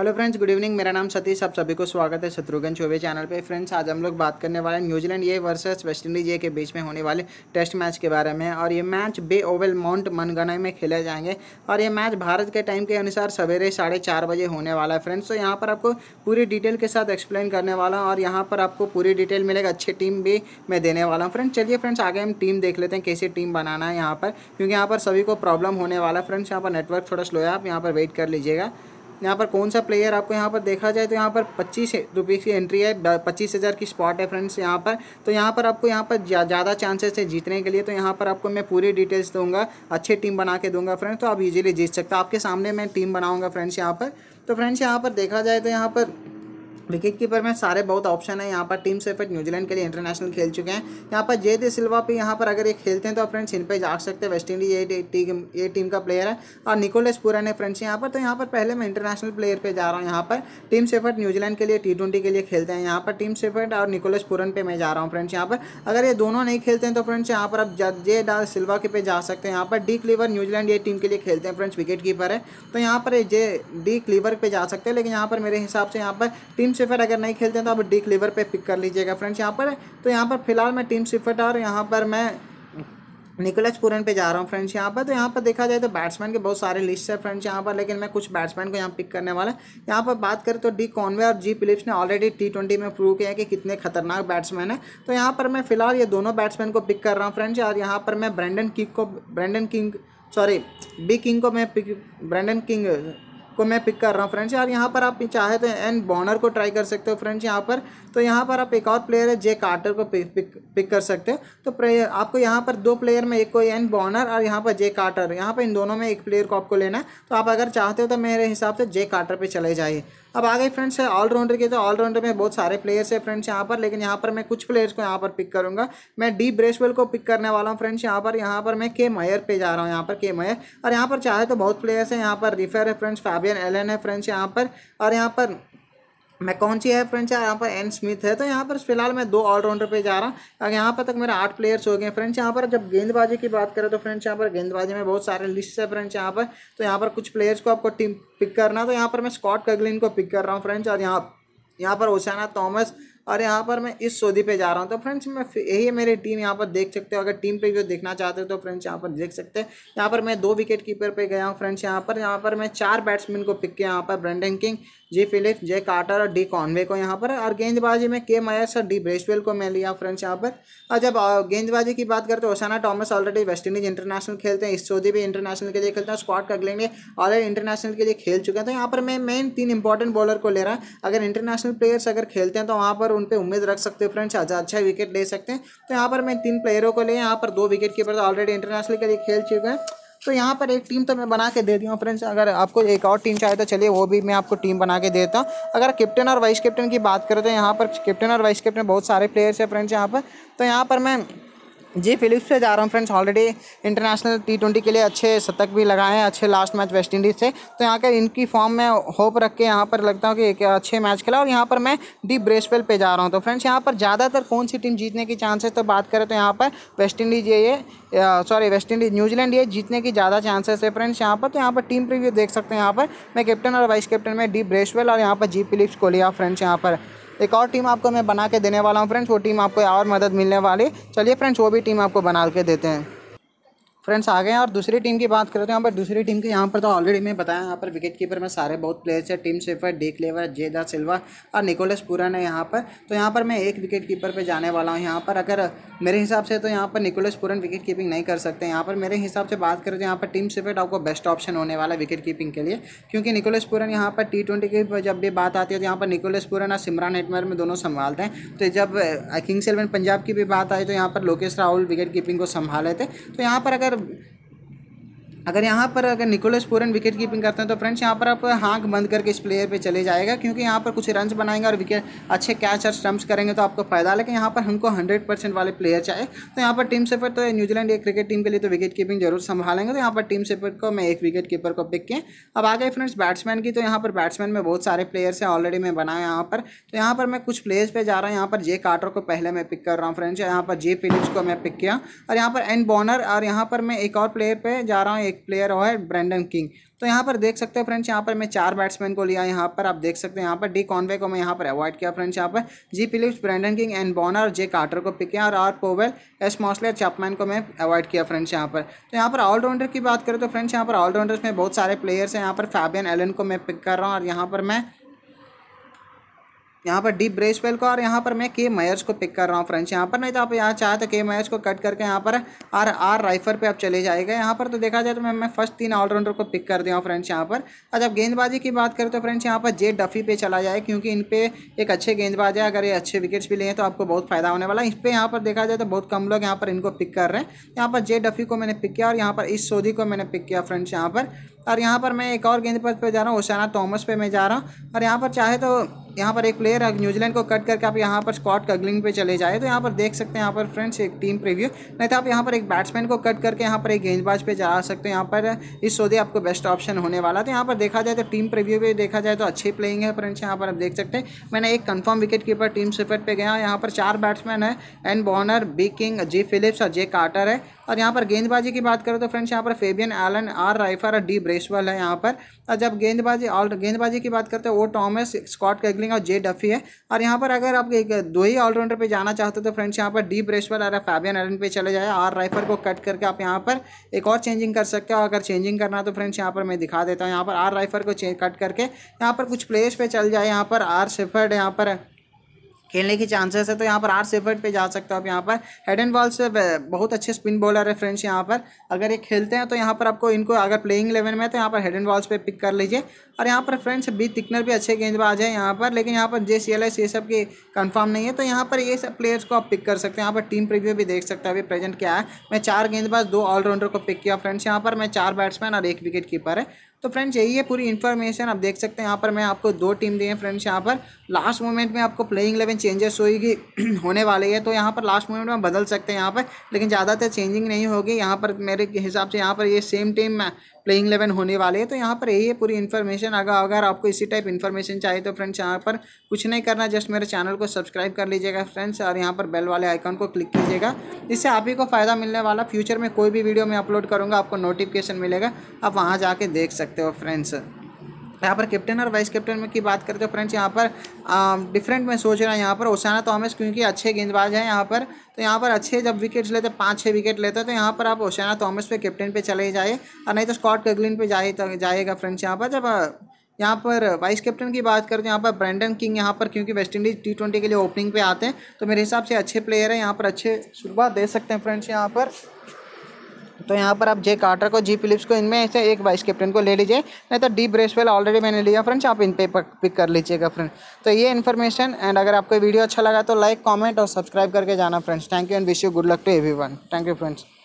hello friends good evening मेरा नाम सतीश आप सभी को स्वागत है शत्रुघ्न चौबे चैनल पे फ्रेंड्स आज हम लोग बात करने वाले हैं न्यूजीलैंड ये वर्सेस वेस्ट इंडीज ये के बीच में होने वाले टेस्ट मैच के बारे में और ये match Bay Oval Mount Maunganui में खेले जाएंगे और ये मैच भारत के टाइम के अनुसार सवेरे साढ़े चार बजे होने वाला है फ्रेंड्स तो यहाँ पर आपको पूरी डिटेल के साथ एक्सप्लेन करने वाला हूँ और यहाँ पर आपको पूरी डिटेल मिलेगा अच्छी टीम भी मैं देने वाला हूँ फ्रेंड्स चलिए फ्रेंड्स आगे हम टीम देख लेते हैं कैसे टीम बनाना है यहाँ पर क्योंकि यहाँ पर सभी को प्रॉब्लम होने वाला है फ्रेंड्स यहाँ पर नेटवर्क थोड़ा स्लो है आप यहाँ पर वेट कर लीजिएगा यहाँ पर कौन सा प्लेयर आपको यहाँ पर देखा जाए तो यहाँ पर पच्चीस रुपये की एंट्री है पच्चीस हज़ार की स्पॉट है फ्रेंड्स यहाँ पर तो यहाँ पर आपको यहाँ पर ज़्यादा चांसेस है जीतने के लिए तो यहाँ पर आपको मैं पूरी डिटेल्स दूंगा अच्छे टीम बना के दूंगा फ्रेंड्स तो आप इजीली जीत सकते हो आपके सामने मैं टीम बनाऊँगा फ्रेंड्स यहाँ पर तो फ्रेंड्स यहाँ पर देखा जाए तो यहाँ पर विकेट कीपर में सारे बहुत ऑप्शन है यहाँ पर टीम सेफेट न्यूजीलैंड के लिए इंटरनेशनल खेल चुके हैं यहाँ पर जे दे सिल्वा पे यहाँ पर अगर ये खेलते हैं तो फ्रेंड्स इन पर जा सकते हैं वेस्ट इंडीज ये टीम ये टीम का प्लेयर है और निकोलस पुरन है फ्रेंड्स यहाँ पर तो यहाँ पर पहले मैं इंटरनेशनल प्लेयर पर जा रहा हूँ यहाँ पर टीम सेफेट न्यूजीलैंड के लिए टी के लिए खेलते हैं यहाँ पर टीम सेफेट और निकोलस पुरन पर मैं जा रहा हूँ फ्रेंड्स यहाँ पर अगर ये दोनों नहीं खेलते हैं तो फ्रेंड्स यहाँ पर आप जे डा सिल्वा के पे जा सकते हैं यहाँ पर डी क्लीवर न्यूजीलैंड ये टीम के लिए खेलते हैं फ्रेंड्स विकेट कीपर है तो यहाँ पर जे डी क्लीवर पर जा सकते हैं लेकिन यहाँ पर मेरे हिसाब से यहाँ पर टीम शिफर अगर नहीं खेलते हैं तो आप डी क्लीवर पे पिक कर लीजिएगा फ्रेंड्स यहाँ पर तो यहाँ पर फिलहाल मैं टीम शिफर और यहाँ पर मैं निकोलस पुरन पे जा रहा हूँ फ्रेंड्स यहाँ पर तो यहाँ पर देखा जाए तो बैट्समैन के बहुत सारे लिस्ट है फ्रेंड्स यहाँ पर लेकिन मैं कुछ बैट्समैन को यहाँ पिक करने वाला है यहाँ पर बात करें तो डी कॉनवे और जी फिलिप्स ने ऑलरेडी टी ट्वेंटी में प्रूव किया है कि कितने खतरनाक बैट्समैन है तो यहाँ पर मैं फिलहाल ये दोनों बैट्समैन को पिक कर रहा हूँ फ्रेंड्स और यहाँ पर मैं ब्रेंडन किंग को Brandon King sorry B King को मैं पिक ब्रेंडन किंग को मैं पिक कर रहा हूँ फ्रेंड्स यार यहाँ पर आप चाहे तो एन बॉनर को ट्राई कर सकते हो फ्रेंड्स यहाँ पर तो यहाँ पर आप एक और प्लेयर है जे कार्टर को पिक पिक, कर सकते हो तो आपको यहाँ पर दो प्लेयर में एक को एन बॉनर और यहाँ पर जे कार्टर यहाँ पर इन दोनों में एक प्लेयर को आपको लेना है तो आप अगर चाहते हो तो मेरे हिसाब से जे कार्टर पर चले जाइए अब आ गए फ्रेंड्स ऑलराउंडर के तो ऑलराउंडर में बहुत सारे प्लेयर्स है फ्रेंड्स यहाँ पर लेकिन यहाँ पर मैं कुछ प्लेयर्स को यहाँ पर पिक करूँगा मैं डी ब्रेसवेल को पिक करने वाला हूँ फ्रेंड्स यहाँ पर यहाँ पर मैं के मयर पे जा रहा हूँ यहाँ पर के मयर और यहाँ पर चाहे तो बहुत प्लेयर्स हैं यहाँ पर रिफर है फ्रेंड्स फैबियन एलन है फ्रेंड्स यहाँ पर और यहाँ पर मैं कौन सी है फ्रेंड्स यार यहाँ पर एन स्मिथ है तो यहाँ पर फिलहाल मैं दो ऑलराउंडर पे जा रहा हूँ यहाँ पर तक मेरे आठ प्लेयर्स हो गए फ्रेंड्स यहाँ पर जब गेंदबाजी की बात करें तो फ्रेंड्स यहाँ पर गेंदबाजी में बहुत सारे लिस्ट है फ्रेंड्स यहाँ पर तो यहाँ पर कुछ प्लेयर्स को आपको टीम पिक करना तो यहाँ पर मैं स्कॉट कगलिन को पिक कर रहा हूँ फ्रेंड्स और यहाँ यहाँ पर ओसाना थॉमस और यहाँ पर मैं इस सऊदी पे जा रहा हूँ तो फ्रेंड्स मैं यही मेरी टीम यहाँ पर देख सकते हो अगर टीम पे जो देखना चाहते हो तो फ्रेंड्स यहाँ पर देख सकते हैं यहाँ पर मैं दो विकेट कीपर पर गया हूँ फ्रेंड्स यहाँ पर यहाँ पर मैं चार बैट्समैन को पिक किया यहाँ पर Brandon King G Phillips J Carter और डी कॉन्वे को यहाँ पर और गेंदबाजी में के मयस और डी ब्रेसवेल को मैं लिया फ्रेंड्स यहाँ पर और जब गेंदबाजी की बात करते हो Oshane Thomas already West Indies international खेलते हैं इस सऊदी भी इंटरनेशनल के लिए खेलते हैं स्कॉट का लेंगे ऑलरेडी इंटरनेशनल के लिए खेल चुके हैं तो यहाँ पर मैं मेन तीन इंपॉर्टेंट बॉलर को ले रहा हूँ अगर इंटरनेशनल प्लेयर्स अगर खेलते हैं तो वहाँ पर उन पर उम्मीद रख सकते हो फ्रेंड्स आज अच्छा विकेट ले सकते हैं तो यहाँ पर मैं तीन प्लेयरों को ले यहाँ पर दो विकेट कीपर तो ऑलरेडी इंटरनेशनल के लिए खेल चुके हैं तो यहाँ पर एक टीम तो मैं बना के दे दी हूँ फ्रेंड्स अगर आपको एक और टीम चाहिए तो चलिए वो भी मैं आपको टीम बना के देता हूँ अगर कैप्टन और वाइस कैप्टन की बात करें तो यहाँ पर कैप्टन और वाइस कैप्टन बहुत सारे प्लेयर्स हैं फ्रेंड्स यहाँ पर तो यहाँ पर मैं जी फिलिप्स पे जा रहा हूँ friends already international T twenty के लिए अच्छे शतक भी लगाए हैं अच्छे लास्ट मैच वेस्ट इंडीज़ से तो यहाँ के इनकी फॉर्म में होप रख के यहाँ पर लगता हूँ कि एक अच्छे मैच खेला और यहाँ पर मैं डी ब्रेसवेल पे जा रहा हूँ तो फ्रेंड्स यहाँ पर ज़्यादातर कौन सी टीम जीतने की चांसेस तो बात करें तो यहाँ पर वेस्ट इंडीज़ ये सॉरी वेस्ट इंडीज़ न्यूजीलैंड ये जीतने की ज़्यादा चांसेस है फ्रेंड्स यहाँ पर तो यहाँ पर टीम प्रीव्यू देख सकते हैं यहाँ पर मैं कैप्टन और वाइस कैप्टन में डी ब्रेसवेल और यहाँ पर जी फिलिप्स को लिया फ्रेंड्स यहाँ पर एक और टीम आपको मैं बना के देने वाला हूँ फ्रेंड्स वो टीम आपको और मदद मिलने वाली चलिए फ्रेंड्स वो भी टीम आपको बना के देते हैं फ्रेंड्स आ गए हैं और दूसरी टीम की बात करें तो यहाँ पर दूसरी टीम के यहाँ पर तो ऑलरेडी मैं बताया यहाँ पर विकेट कीपर में सारे बहुत प्लेयर्स हैं टीम सेफर डी क्लेवर जेदा सिल्वा और निकोलस पुरन है यहाँ पर तो यहाँ पर मैं एक विकेट कीपर पर जाने वाला हूँ यहाँ पर अगर मेरे हिसाब से तो यहाँ पर निकोलस पुरन विकेट कीपिंग नहीं कर सकते यहाँ पर मेरे हिसाब से बात करें तो यहाँ पर टीम सेफर आपको बेस्ट ऑप्शन होने वाला विकेट कीपिंग के लिए क्योंकि निकोलस पुरन यहाँ पर टी ट्वेंटी की जब भी बात आती है तो यहाँ पर निकोलस पुरन और सिमरान एटमर में दोनों संभालते हैं तो जब किंग्स इलेवन पंजाब की भी बात आई तो यहाँ पर लोकेश राहुल विकेट कीपिंग को संभाले थे तो यहाँ पर अगर of अगर यहाँ पर अगर निकोलस पूरन विकेट कीपिंग करते हैं तो फ्रेंड्स यहाँ पर आप हाँक बंद करके इस प्लेयर पे चले जाएगा क्योंकि यहाँ पर कुछ रन्स बनाएंगे और विकेट अच्छे कैच और स्टम्प्स करेंगे तो आपको फायदा लेकिन यहाँ पर हमको हंड्रेड परसेंट वाले प्लेयर चाहिए तो यहाँ पर टीम सेफर तो न्यूजीलैंड एक क्रिकेट टीम के लिए तो विकेट कीपिंग जरूर संभालेंगे तो यहाँ पर टीम सेफर को मैं एक विकेट कीपर को पिक किया अब आ गए फ्रेंड्स बैट्समैन की तो यहाँ पर बैट्समैन में बहुत सारे प्लेयर्स हैं ऑलरेडी मैं बनाया यहाँ पर तो यहाँ पर मैं कुछ प्लेयर्स पर जा रहा हूँ यहाँ पर जे कार्टर को पहले मैं पिक कर रहा हूँ फ्रेंड्स यहाँ पर जे फिलिप्स को मैं पिक किया और यहाँ पर एन बॉनर और यहाँ पर मैं एक और प्लेयर पर जा रहा हूँ एक प्लेयर हो है ब्रैंडन किंग तो यहाँ पर देख सकते हो फ्रेंड्स यहाँ पर मैं चार बैट्समैन को लिया यहाँ पर आप देख सकते हैं यहाँ पर डी कॉन्वे को मैं यहाँ पर अवॉइड किया फ्रेंड्स यहाँ पर G Phillips Brandon King and Bonner और जे कार्टर को पिक किया और R Powell S Mosler Chapman को मैं अवॉइड किया फ्रेंड्स यहाँ पर तो यहाँ पर ऑलराउंडर की बात करें तो फ्रेंड्स यहाँ पर ऑलराउंडर्स में बहुत सारे प्लेयर्स हैं यहाँ पर फैबियन एलन को मैं पिक कर रहा हूँ और यहाँ पर मैं यहाँ पर डीप ब्रेस को और यहाँ पर मैं के मयर्स को पिक कर रहा हूँ फ्रेंड्स यहाँ पर नहीं तो आप यहाँ चाहे तो के मयर्स को कट करके यहाँ पर आर आर राइफर पे आप चले जाएगा यहाँ पर तो देखा जाए तो मैं मैं फर्स्ट तीन ऑलराउंडर को पिक कर दिया हूँ फ्रेंड्स यहाँ पर और जब गेंदबाजी की बात करें तो फ्रेंड्स यहाँ पर जे डफी पे चला जाए क्योंकि इन पर एक अच्छे गेंदबाज है अगर ये अच्छे विकेट्स भी लें तो आपको बहुत फायदा होने वाला है इस पर यहाँ पर देखा जाए तो बहुत कम लोग यहाँ पर इनको पिक कर रहे हैं यहाँ पर जे डफी को मैंने पिक किया और यहाँ पर इस सोधी को मैंने पिक किया फ्रेंड्स यहाँ पर और यहाँ पर मैं एक और गेंद पर जा रहा हूँ ओशाना थॉमस पे मैं जा रहा हूँ और यहाँ पर चाहे तो यहाँ पर एक प्लेयर न्यूजीलैंड को कट करके आप यहाँ पर स्कॉट कगलिंग पे चले जाए तो यहाँ पर देख सकते हैं यहाँ पर फ्रेंड्स एक टीम प्रीव्यू नहीं तो आप यहाँ पर एक बैट्समैन को कट करके यहाँ पर एक गेंदबाज पे जा सकते हो यहाँ पर इस सौदे आपको बेस्ट ऑप्शन होने वाला तो यहाँ पर देखा जाए तो टीम प्रिव्यू पर देखा जाए तो अच्छी प्लेइंग है फ्रेंड्स यहाँ पर आप देख सकते हैं मैंने एक कन्फर्म विकेट कीपर टीम सिफेट पर गया यहाँ पर चार बैट्समैन है N Bonner B King G Phillips और जे कार्टर है और यहाँ पर गेंदबाजी की बात करें तो फ्रेंड्स यहाँ पर फेबियन एलन आर राइफर और डी ब्रेसवल है यहाँ पर और जब गेंदबाजी ऑल गेंदबाजी की बात करते हैं वो टॉमस स्कॉट कैगलिंग और जे डफी है और यहाँ पर अगर आप एक दो ही ऑलराउंडर पर जाना चाहते हो तो फ्रेंड्स यहाँ पर डी ब्रेसवल और फैबियन एलन पर चले जाए आर राइफर को कट करके आप यहाँ पर एक और चेंजिंग कर सकते हो अगर चेंजिंग करना तो फ्रेंड्स यहाँ पर मैं दिखा देता हूँ यहाँ पर आर राइफर को कट करके यहाँ पर कुछ प्लेयर्स पर चल जाए यहाँ पर आर सिफर्ड यहाँ पर खेलने की चांसेस है तो यहाँ पर आर सेफर्ट पे जा सकते हो आप यहाँ पर हेड एंड बॉल से बहुत अच्छे स्पिन बॉलर है फ्रेंड्स यहाँ पर अगर ये खेलते हैं तो यहाँ पर आपको इनको अगर प्लेइंग इलेवन में है तो यहाँ पर हेड एंड बॉल्स पे पिक कर लीजिए और यहाँ पर फ्रेंड्स बी तिकनर भी अच्छे गेंदबाज है यहाँ पर लेकिन यहाँ पर जे सी एल एस ये सब की कन्फर्म नहीं है तो यहाँ पर ये सब प्लेयर्स को आप पिक कर सकते हैं यहाँ पर टीम प्रिव्यू भी देख सकते हैं अभी प्रेजेंट क्या है मैं चार गेंदबाज दो ऑलराउंडर को पिक किया फ्रेंड्स यहाँ पर मैं चार बैट्समैन और एक विकेट कीपर है तो फ्रेंड्स यही है पूरी इन्फॉर्मेशन आप देख सकते हैं यहाँ पर मैं आपको दो टीम दी है फ्रेंड्स यहाँ पर लास्ट मोमेंट में आपको प्लेइंग इलेवन चेंजेस होगी होने वाली है तो यहाँ पर लास्ट मोमेंट में बदल सकते हैं यहाँ पर लेकिन ज़्यादातर चेंजिंग नहीं होगी यहाँ पर मेरे हिसाब से यहाँ पर ये सेम टीम प्लेइंग इलेवन होने वाले हैं तो यहाँ पर यही है पूरी इन्फॉर्मेशन अगर अगर आपको इसी टाइप इन्फॉर्मेशन चाहिए तो फ्रेंड्स यहाँ पर कुछ नहीं करना जस्ट मेरे चैनल को सब्सक्राइब कर लीजिएगा फ्रेंड्स और यहाँ पर बेल वाले आइकॉन को क्लिक कीजिएगा इससे आप ही को फ़ायदा मिलने वाला फ्यूचर में कोई भी वीडियो मैं अपलोड करूँगा आपको नोटिफिकेशन मिलेगा आप वहाँ जाके देख सकते हो फ्रेंड्स यहाँ पर कैप्टन और वाइस कैप्टन में की बात करते हो फ्रेंड्स यहाँ पर डिफरेंट में सोच रहा है यहाँ पर ओसाना तो हमें क्योंकि अच्छे गेंदबाज हैं यहाँ पर तो यहाँ पर अच्छे जब विकेट्स लेते पाँच छः विकेट लेते तो यहाँ पर आप ओशाना थॉमस पे कैप्टन पे चले जाए और नहीं तो स्कॉट कगलिन पे जाए तो जाएगा फ्रेंड्स यहाँ पर जब यहाँ पर वाइस कैप्टन की बात करें तो यहाँ पर ब्रैंडन किंग यहाँ पर क्योंकि वेस्ट इंडीज़ टी ट्वेंटी के लिए ओपनिंग पे आते हैं तो मेरे हिसाब से अच्छे प्लेयर हैं यहाँ पर अच्छे शुरुआत दे सकते हैं फ्रेंड्स यहाँ पर तो यहाँ पर आप जे कार्टर को जी फिलिप्स को इनमें से एक वाइस कैप्टन को ले लीजिए नहीं तो डी ब्रेसवेल ऑलरेडी मैंने लिया फ्रेंड्स आप इन पे पिक कर लीजिएगा फ्रेंड तो ये इन्फॉर्मेशन एंड अगर आपको वीडियो अच्छा लगा तो लाइक कॉमेंट और सब्सक्राइब करके जाना friends thank you and wish you good luck to every thank you friends